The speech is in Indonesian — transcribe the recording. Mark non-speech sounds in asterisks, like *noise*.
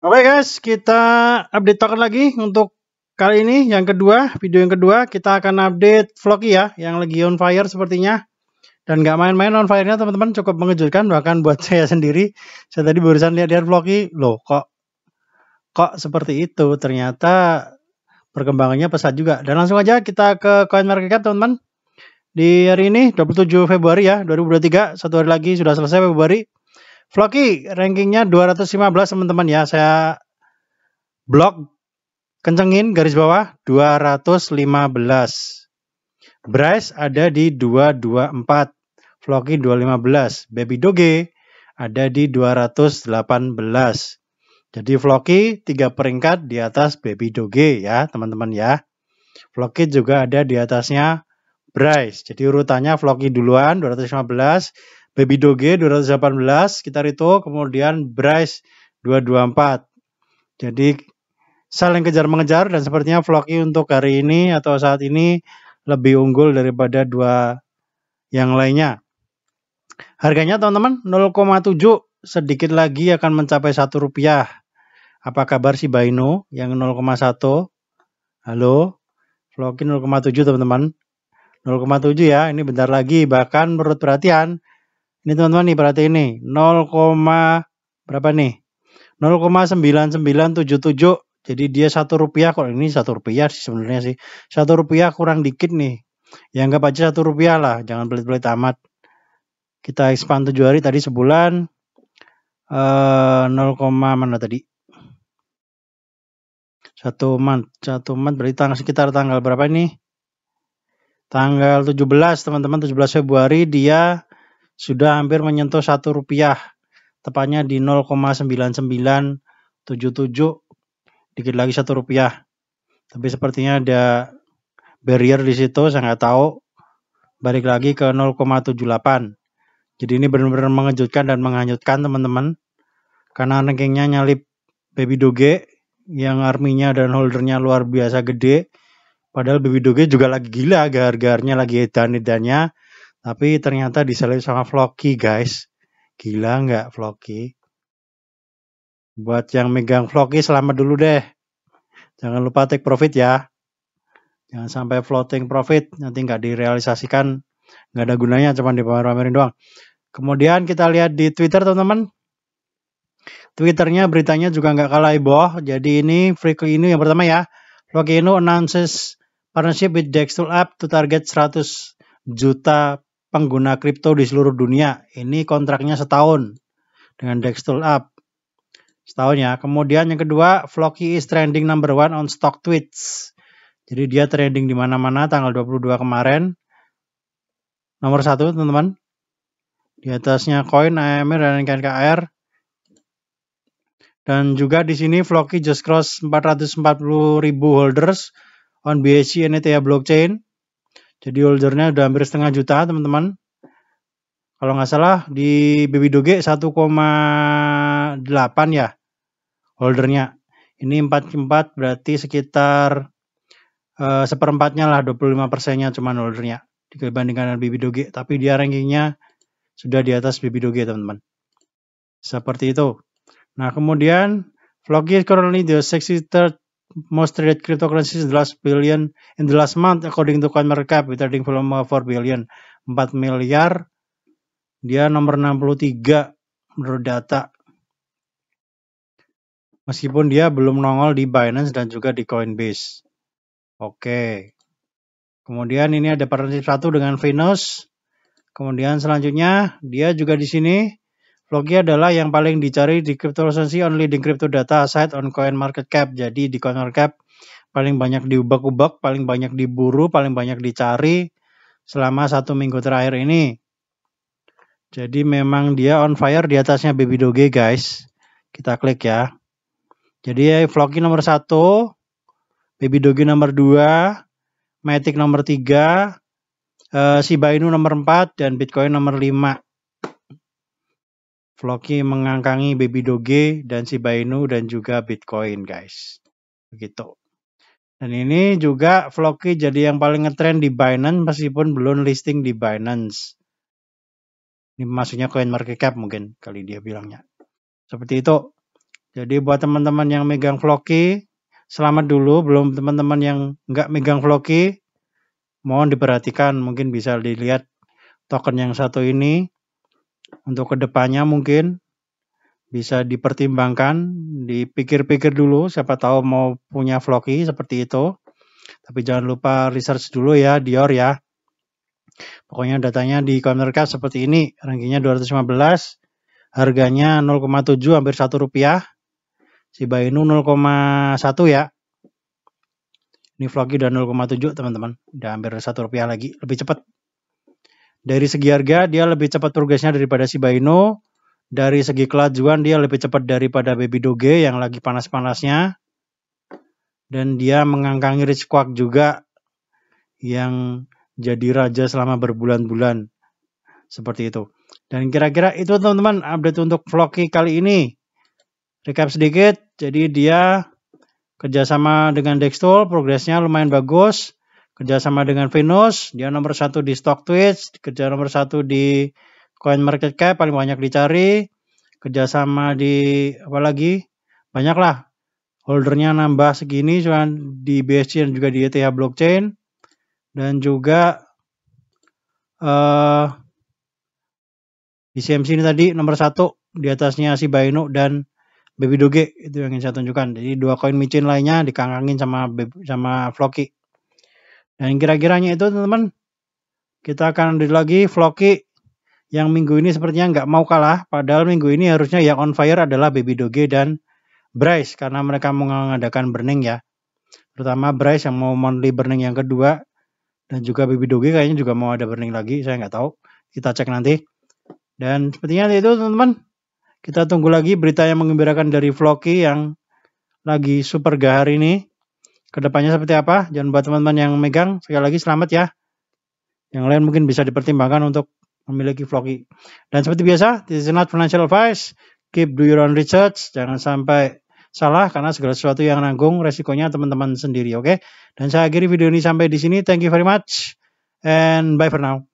Oke okay guys, kita update token lagi untuk kali ini yang kedua, video yang kedua kita akan update Floki ya, yang lagi on fire sepertinya. Dan nggak main-main on fire-nya teman-teman cukup mengejutkan bahkan buat *laughs* saya sendiri. Saya tadi barusan lihat-lihat Floki, loh kok kok seperti itu ternyata perkembangannya pesat juga. Dan langsung aja kita ke CoinMarketCap teman-teman. Di hari ini 27 Februari ya 2023, satu hari lagi sudah selesai Februari. Floki rankingnya 215 teman-teman ya. Saya blok kencengin garis bawah 215. Bryce ada di 224, Floki 215, Baby Doge ada di 218. Jadi Floki tiga peringkat di atas Baby Doge ya teman-teman ya. Floki juga ada di atasnya Bryce. Jadi urutannya Floki duluan 215, Baby Doge 218 kita itu kemudian Bryce 224. Jadi saling kejar mengejar dan sepertinya ini untuk hari ini atau saat ini lebih unggul daripada dua yang lainnya. Harganya teman-teman 0,7 sedikit lagi akan mencapai satu rupiah. Apa kabar si Baino yang 0,1? Halo, ini 0,7 teman-teman. 0,7 ya, ini bentar lagi. Bahkan menurut perhatian, ini teman-teman nih berarti ini 0, berapa nih? 0,9977. Jadi dia satu rupiah kalau ini satu rupiah sih sebenarnya sih. Satu rupiah kurang dikit nih. Ya anggap aja satu rupiah lah, jangan pelit-pelit amat. Kita expand tujuh hari tadi sebulan Uh, eh, 0, mana tadi? Satu month, satu month berarti tanggal sekitar tanggal berapa ini? Tanggal 17 teman-teman 17 Februari dia sudah hampir menyentuh satu rupiah, tepatnya di 0,9977, dikit lagi satu rupiah. Tapi sepertinya ada barrier di situ, saya nggak tahu. Balik lagi ke 0,78. Jadi ini benar-benar mengejutkan dan menghanyutkan teman-teman. Karena rankingnya nyalip Baby Doge yang arminya dan holdernya luar biasa gede. Padahal Baby Doge juga lagi gila, gar-garnya lagi edan-edannya. Tapi ternyata diselip sama Floki guys. Gila nggak Floki? Buat yang megang Floki selamat dulu deh. Jangan lupa take profit ya. Jangan sampai floating profit nanti nggak direalisasikan, nggak ada gunanya cuma dipamerin pamerin doang. Kemudian kita lihat di Twitter teman-teman. Twitternya beritanya juga nggak kalah iboh. Jadi ini Freaky ini yang pertama ya. Freaky Inu announces partnership with Dextool App to target 100 juta pengguna kripto di seluruh dunia. Ini kontraknya setahun dengan Dex Tool Up. Setahun ya. Kemudian yang kedua, Flocky is trending number one on stock tweets. Jadi dia trending di mana-mana tanggal 22 kemarin. Nomor satu teman-teman. Di atasnya koin AMR, dan KNKR. Dan juga di sini Flocky just cross 440.000 holders on BSC and ETH blockchain jadi holdernya udah hampir setengah juta teman-teman. Kalau nggak salah di Baby Doge 1,8 ya holdernya. Ini 44 berarti sekitar eh, seperempatnya lah 25 persennya cuman holdernya. Dibandingkan dengan Baby Doge. Tapi dia rankingnya sudah di atas Baby Doge teman-teman. Seperti itu. Nah kemudian Vloggy is currently the 63 most traded cryptocurrencies in the last billion in the last month according to CoinMarketCap with trading volume 4 billion 4 miliar dia nomor 63 menurut data meskipun dia belum nongol di Binance dan juga di Coinbase oke kemudian ini ada partnership satu dengan Venus kemudian selanjutnya dia juga di sini Logi adalah yang paling dicari di crypto cryptocurrency on leading crypto data site on coin market cap. Jadi di coin market cap paling banyak diubak-ubak, paling banyak diburu, paling banyak dicari selama satu minggu terakhir ini. Jadi memang dia on fire di atasnya baby doge guys. Kita klik ya. Jadi Floki eh, nomor satu, baby doge nomor dua, Matic nomor tiga, si eh, Shiba nomor empat, dan Bitcoin nomor lima. Floki mengangkangi Baby Doge dan si Bainu dan juga Bitcoin guys. Begitu. Dan ini juga Floki jadi yang paling ngetrend di Binance meskipun belum listing di Binance. Ini maksudnya coin market cap mungkin kali dia bilangnya. Seperti itu. Jadi buat teman-teman yang megang Floki, selamat dulu. Belum teman-teman yang nggak megang Floki, mohon diperhatikan. Mungkin bisa dilihat token yang satu ini untuk kedepannya mungkin bisa dipertimbangkan, dipikir-pikir dulu. Siapa tahu mau punya vlogi seperti itu. Tapi jangan lupa research dulu ya Dior ya. Pokoknya datanya di cash seperti ini, rankingnya 215, harganya 0,7 hampir 1 rupiah. Si Bainu 0,1 ya. Ini vlogi udah 0,7 teman-teman, udah hampir 1 rupiah lagi, lebih cepat. Dari segi harga dia lebih cepat progresnya daripada si Baino. Dari segi kelajuan dia lebih cepat daripada Baby Doge yang lagi panas-panasnya. Dan dia mengangkangi Rich Quack juga yang jadi raja selama berbulan-bulan. Seperti itu. Dan kira-kira itu teman-teman update untuk vlogki kali ini. Recap sedikit, jadi dia kerjasama dengan Dextol, progresnya lumayan bagus Kerjasama dengan Venus, dia nomor satu di stock Twitch, kerja nomor satu di Coin Market Cap paling banyak dicari. Kerjasama di apa lagi? banyaklah, Holdernya nambah segini cuman di BSC dan juga di ETH blockchain dan juga uh, di CMC ini tadi nomor satu di atasnya si Baino dan Baby Doge itu yang ingin saya tunjukkan. Jadi dua koin micin lainnya dikangkangin sama sama Floki. Dan kira-kiranya itu teman-teman. Kita akan di lagi Floki yang minggu ini sepertinya nggak mau kalah. Padahal minggu ini harusnya yang on fire adalah Baby Doge dan Bryce. Karena mereka mengadakan burning ya. Terutama Bryce yang mau monthly burning yang kedua. Dan juga Baby Doge kayaknya juga mau ada burning lagi. Saya nggak tahu. Kita cek nanti. Dan sepertinya itu teman-teman. Kita tunggu lagi berita yang mengembirakan dari Floki yang lagi super gahar ini kedepannya seperti apa. jangan buat teman-teman yang megang, sekali lagi selamat ya. Yang lain mungkin bisa dipertimbangkan untuk memiliki vlogi Dan seperti biasa, this is not financial advice. Keep do your own research. Jangan sampai salah karena segala sesuatu yang nanggung resikonya teman-teman sendiri, oke? Okay? Dan saya akhiri video ini sampai di sini. Thank you very much and bye for now.